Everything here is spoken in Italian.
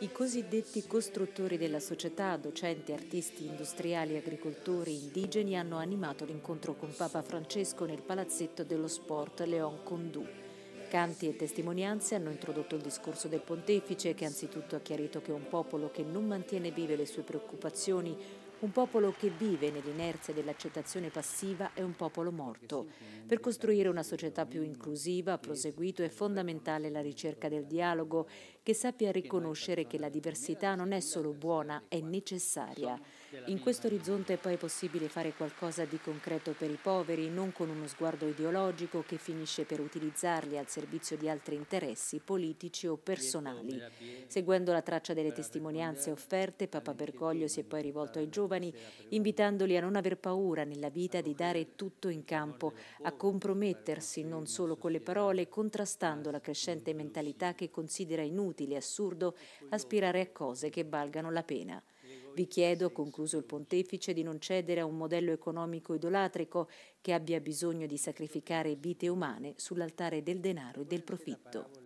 I cosiddetti costruttori della società, docenti, artisti, industriali, agricoltori, indigeni hanno animato l'incontro con Papa Francesco nel palazzetto dello sport Leon Condù. Canti e testimonianze hanno introdotto il discorso del pontefice che anzitutto ha chiarito che un popolo che non mantiene vive le sue preoccupazioni, un popolo che vive nell'inerzia dell'accettazione passiva è un popolo morto. Per costruire una società più inclusiva, ha proseguito, è fondamentale la ricerca del dialogo che sappia riconoscere che la diversità non è solo buona, è necessaria. In questo orizzonte è poi possibile fare qualcosa di concreto per i poveri, non con uno sguardo ideologico che finisce per utilizzarli al servizio di altri interessi politici o personali. Seguendo la traccia delle testimonianze offerte, Papa Bergoglio si è poi rivolto ai giovani, invitandoli a non aver paura nella vita di dare tutto in campo, a compromettersi non solo con le parole, contrastando la crescente mentalità che considera inutile inutile, e assurdo aspirare a cose che valgano la pena. Vi chiedo, concluso il pontefice, di non cedere a un modello economico idolatrico che abbia bisogno di sacrificare vite umane sull'altare del denaro e del profitto.